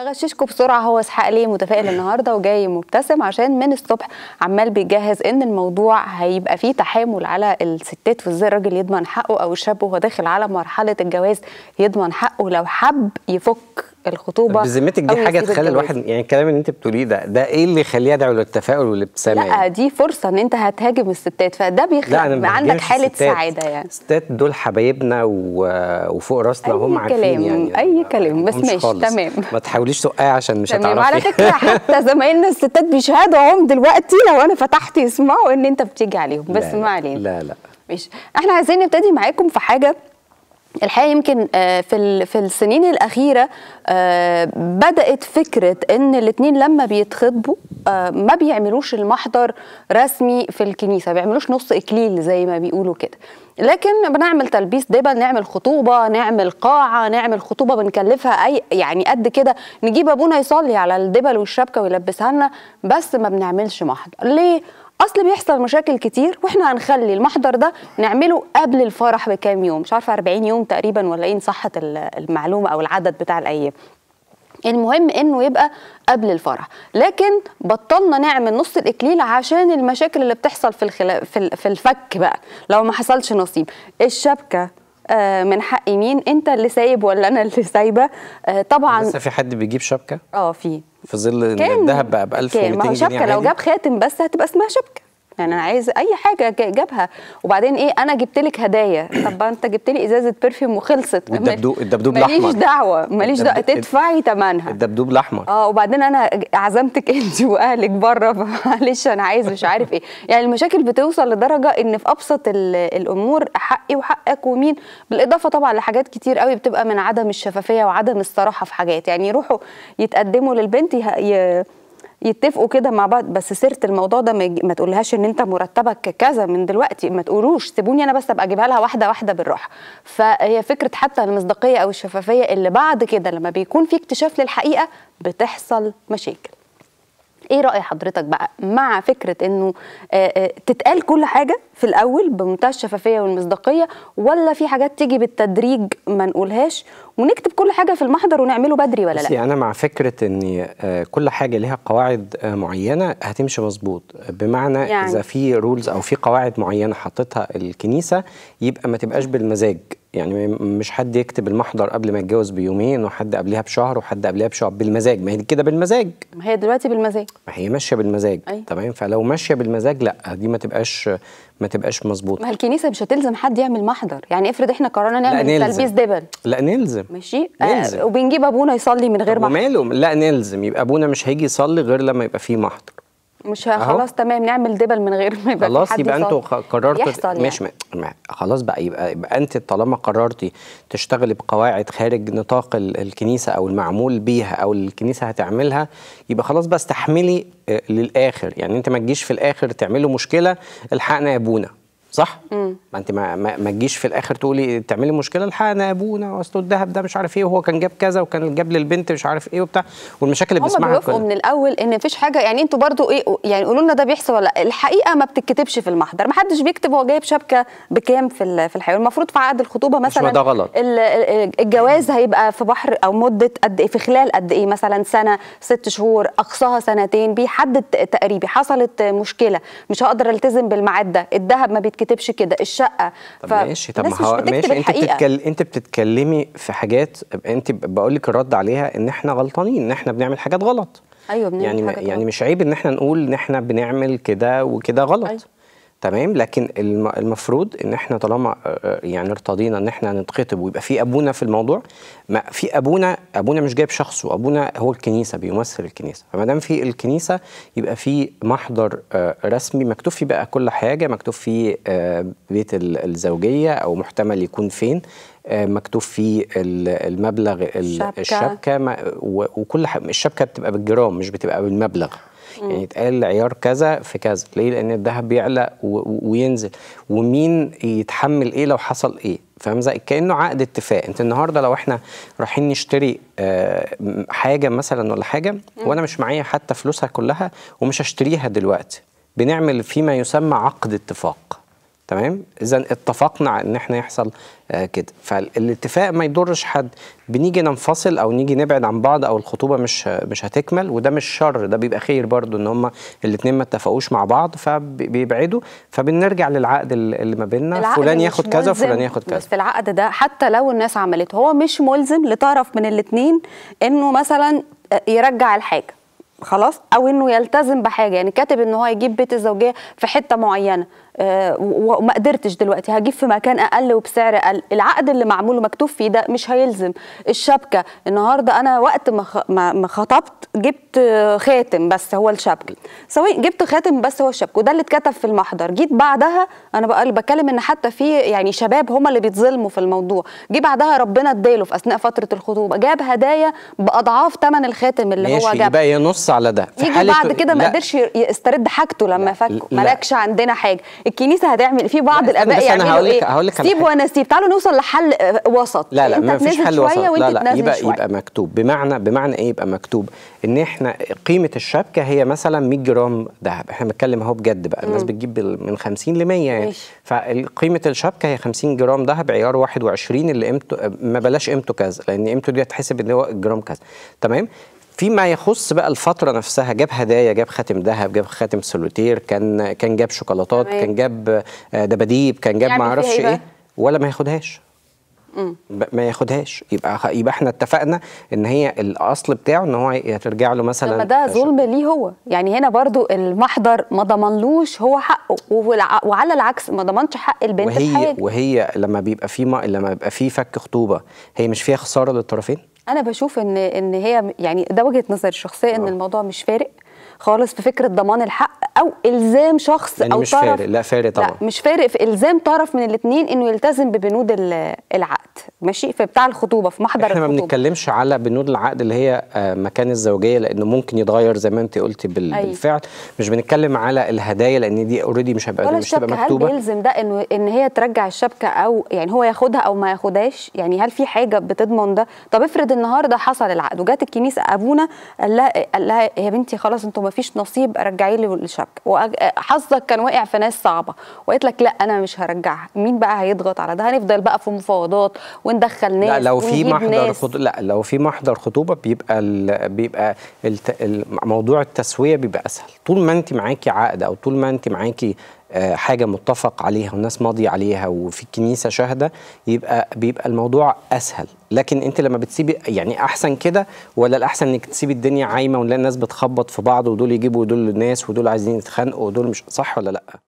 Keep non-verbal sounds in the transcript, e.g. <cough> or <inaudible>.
هغششكم بسرعه هو اسحاق ليه متفائل النهارده وجاي مبتسم عشان من الصبح عمال بيجهز ان الموضوع هيبقى فيه تحامل على الستات وازاي الراجل يضمن حقه او الشاب وهو داخل على مرحله الجواز يضمن حقه لو حب يفك الخطوبه بذمتك دي حاجه تخلي الواحد يعني الكلام اللي انت بتقوليه ده ده ايه اللي يخليه يدعو للتفاؤل والابتسامه لا يعني؟ دي فرصه ان انت هتهاجم الستات فده بيخلق عندك حاله ستات. سعاده يعني الستات دول حبايبنا و... وفوق راسنا هم عارفين يعني اي كلام بس ماشي خالص. تمام ما تحاوليش تقعي عشان مش هتعرفي على فكره <laughs> حتى زمايلنا الستات بيشهدوا هم دلوقتي لو انا فتحت يسمعوا ان انت بتيجي عليهم بس ما علينا لا لا ماشي احنا عايزين نبتدي معاكم في حاجه الحقيقه يمكن آه، في في السنين الاخيره آه، بدات فكره ان الاثنين لما بيتخطبوا آه، ما بيعملوش المحضر رسمي في الكنيسه ما بيعملوش نص اكليل زي ما بيقولوا كده لكن بنعمل تلبيس دبل نعمل خطوبه نعمل قاعه نعمل خطوبه بنكلفها اي يعني قد كده نجيب ابونا يصلي على الدبل والشبكه ويلبسها لنا بس ما بنعملش محضر ليه اصل بيحصل مشاكل كتير واحنا هنخلي المحضر ده نعمله قبل الفرح بكام يوم مش عارفه 40 يوم تقريبا ولا ايه صحه المعلومه او العدد بتاع الايام المهم انه يبقى قبل الفرح لكن بطلنا نعمل نص الاكليل عشان المشاكل اللي بتحصل في الخلا... في الفك بقى لو ما حصلش نصيب الشبكه آه، من حق مين انت اللي سايب ولا انا اللي سايبه آه، طبعا لسه في حد بيجيب شبكه اه في في ظل ان الذهب بقى ب 1200 جنيه شبكه لو جاب خاتم بس هتبقى اسمها شبكه يعني انا عايز اي حاجه جابها وبعدين ايه انا جبت لك هدايا طب انت جبت لي ازازه برفيوم وخلصت الدبدوب الدبدوب الاحمر ماليش دعوه ماليش دعوه تدفعي ثمنها الدبدوب الاحمر اه وبعدين انا عزمتك انت <laughs> واهلك بره معلش انا عايز مش عارف ايه يعني المشاكل بتوصل لدرجه ان في ابسط الامور حقي وحقك ومين بالاضافه طبعا لحاجات كتير قوي بتبقى من عدم الشفافيه وعدم الصراحه في حاجات يعني يروحوا يتقدموا للبنت يتفقوا كده مع بعض بس سيره الموضوع ده ما تقولهاش ان انت مرتبك كذا من دلوقتي ما تقولوش سيبوني انا بس ابقى اجيبها لها واحده واحده بالراحه فهي فكره حتى المصداقيه او الشفافيه اللي بعد كده لما بيكون في اكتشاف للحقيقه بتحصل مشاكل ايه راي حضرتك بقى مع فكره انه آه، آه، تتقال كل حاجه في الاول بمنتهى الشفافيه والمصداقيه ولا في حاجات تيجي بالتدريج ما نقولهاش ونكتب كل حاجه في المحضر ونعمله بدري ولا لا انا مع فكره ان آه، كل حاجه ليها قواعد معينه هتمشي مظبوط بمعنى يعني. اذا في رولز او في قواعد معينه حطتها الكنيسه يبقى ما تبقاش بالمزاج يعني مش حد يكتب المحضر قبل ما يتجوز بيومين وحد قبلها بشهر وحد قبلها بشهر بالمزاج ما هي كده بالمزاج ما هي دلوقتي بالمزاج ما هي ماشيه بالمزاج تمام فلو ماشيه بالمزاج لا دي ما تبقاش ما تبقاش مظبوطه ما الكنيسه مش هتلزم حد يعمل محضر يعني افرض احنا قررنا نعمل تلبيس دبل لا نلزم ماشي آه، نلزم. آه وبنجيب ابونا يصلي من غير محضر وماله لا نلزم يبقى ابونا مش هيجي يصلي غير لما يبقى فيه محضر مش خلاص تمام نعمل دبل من غير ما يبقى خلاص يبقى انتوا قررتوا يعني. مش م... خلاص بقى يبقى يبقى انت طالما قررتي تشتغلي بقواعد خارج نطاق ال... الكنيسه او المعمول بيها او الكنيسه هتعملها يبقى خلاص بقى استحملي آه، للاخر يعني انت ما تجيش في الاخر تعملي مشكله الحقنا يا ابونا صح؟ مم. ما انت ما, ما تجيش في الاخر تقولي تعملي مشكله الحقنا ابونا واصل الذهب ده مش عارف ايه وهو كان جاب كذا وكان جاب للبنت مش عارف ايه وبتاع والمشاكل اللي بنسمعها كلها من الاول ان مفيش حاجه يعني انتوا برضو ايه يعني قولوا لنا ده بيحصل ولا لا الحقيقه ما بتتكتبش في المحضر ما حدش بيكتب هو جايب شبكه بكام في في الحيوان المفروض في عقد الخطوبه مثلا ده غلط الجواز هيبقى في بحر او مده قد ايه في خلال قد ايه مثلا سنه ست شهور اقصاها سنتين بيحدد تقريبي حصلت مشكله مش هقدر التزم بالميعاد ده الذهب ما بيتكتبش تكتبش كده الشقه طب ف... ماشي طب ما هو ماشي انت بتتكل... انت بتتكلمي في حاجات انت بقول لك الرد عليها ان احنا غلطانين ان احنا بنعمل حاجات غلط ايوه بنعمل يعني حاجات يعني غلط. مش عيب ان احنا نقول ان احنا بنعمل كده وكده غلط أيوة. تمام لكن المفروض ان احنا طالما يعني ارتضينا ان احنا نتخطب ويبقى في ابونا في الموضوع ما في ابونا ابونا مش جايب شخصه ابونا هو الكنيسه بيمثل الكنيسه فما دام في الكنيسه يبقى في محضر رسمي مكتوب فيه بقى كل حاجه مكتوب فيه بيت الزوجيه او محتمل يكون فين مكتوب فيه المبلغ الشبكه, الشبكة وكل الشبكه بتبقى بالجرام مش بتبقى بالمبلغ يعني يتقال عيار كذا في كذا ليه لان الذهب بيعلى وينزل ومين يتحمل ايه لو حصل ايه فاهم زي كانه عقد اتفاق انت النهارده لو احنا رايحين نشتري آه، حاجه مثلا ولا حاجه وانا مش معايا حتى فلوسها كلها ومش هشتريها دلوقتي بنعمل فيما يسمى عقد اتفاق تمام اذا اتفقنا ان احنا يحصل آه كده فالاتفاق ما يضرش حد بنيجي ننفصل او نيجي نبعد عن بعض او الخطوبه مش مش هتكمل وده مش شر ده بيبقى خير برضو ان هما الاثنين ما اتفقوش مع بعض فبيبعدوا فبنرجع للعقد اللي ما بيننا فلان ياخد كذا فلان ياخد كذا بس في العقد ده حتى لو الناس عملته هو مش ملزم لطرف من الاثنين انه مثلا آه، يرجع الحاجه خلاص او انه يلتزم بحاجه يعني كاتب ان هو يجيب بيت الزوجيه في حته معينه آه، وما قدرتش دلوقتي هجيب في مكان اقل وبسعر اقل العقد اللي معمول ومكتوب فيه ده مش هيلزم الشبكه النهارده انا وقت ما خطبت جبت خاتم بس هو الشبكه سواء جبت خاتم بس هو الشبكه وده اللي اتكتب في المحضر جيت بعدها انا بقى بكلم بتكلم ان حتى في يعني شباب هم اللي بيتظلموا في الموضوع جه بعدها ربنا اداله في اثناء فتره الخطوبه جاب هدايا باضعاف ثمن الخاتم اللي هو جاب يبقى نص على ده يجي بعد كده ما قدرش يسترد حاجته لما فك مالكش عندنا حاجه الكنيسه هتعمل في بعض الاباء يعملوا لك هقول لك إيه؟ سيب وانا سيب تعالوا نوصل لحل آه، وسط لا لا ما فيش حل وسط لا لا يبقى شوية. يبقى مكتوب بمعنى بمعنى ايه يبقى مكتوب ان احنا قيمه الشبكه هي مثلا 100 جرام ذهب احنا بنتكلم اهو بجد بقى الناس بتجيب من 50 ل 100 يعني فقيمه الشبكه هي 50 جرام ذهب عيار 21 اللي قيمته ما بلاش قيمته كذا لان قيمته دي هتحسب ان هو الجرام كذا تمام فيما يخص بقى الفتره نفسها جاب هدايا جاب خاتم ذهب جاب خاتم سلوتير كان كان جاب شوكولاتات طبعا. كان جاب آه، دباديب كان جاب يعني ما اعرفش إيه, ايه, ولا ما ياخدهاش ما ياخدهاش يبقى يبقى احنا اتفقنا ان هي الاصل بتاعه ان هو هترجع له مثلا لما ده ظلم ليه هو يعني هنا برضو المحضر ما ضمنلوش هو حقه وعلى العكس ما ضمنش حق البنت وهي حاجة. وهي لما بيبقى في لما بيبقى في فك خطوبه هي مش فيها خساره للطرفين انا بشوف ان ان هي يعني ده وجهه نظري الشخصيه ان آه. الموضوع مش فارق خالص في فكره ضمان الحق او الزام شخص يعني او مش طرف فارق لا فارق طبعا لا مش فارق في الزام طرف من الاثنين انه يلتزم ببنود العقد ماشي فبتاع الخطوبه في محضر احنا الخطوبه احنا ما بنتكلمش على بنود العقد اللي هي آه، مكان الزوجيه لانه ممكن يتغير زي ما انت قلتي أيوه. بالفعل أي. مش بنتكلم على الهدايا لان دي اوريدي مش هبقى مش هتبقى مكتوبه هل بيلزم ده انه ان هي ترجع الشبكه او يعني هو ياخدها او ما ياخدهاش يعني هل في حاجه بتضمن ده طب افرض النهارده حصل العقد وجات الكنيسه ابونا قال لها قال لها يا بنتي خلاص انتوا ما فيش نصيب رجعي لي الشبكه وحظك كان واقع في ناس صعبه وقالت لك لا انا مش هرجعها مين بقى هيضغط على ده هنفضل بقى في مفاوضات وندخل ناس لا لو في محضر خطوبة لا لو في محضر خطوبه بيبقى ال بيبقى الت... موضوع التسويه بيبقى اسهل طول ما انت معاكي عقد او طول ما انت معاكي آه، حاجه متفق عليها والناس ماضيه عليها وفي الكنيسه شاهده يبقى بيبقى الموضوع اسهل لكن انت لما بتسيبي يعني احسن كده ولا الاحسن انك تسيب الدنيا عايمه ونلاقي الناس بتخبط في بعض ودول يجيبوا دول ناس ودول عايزين يتخانقوا ودول مش صح ولا لا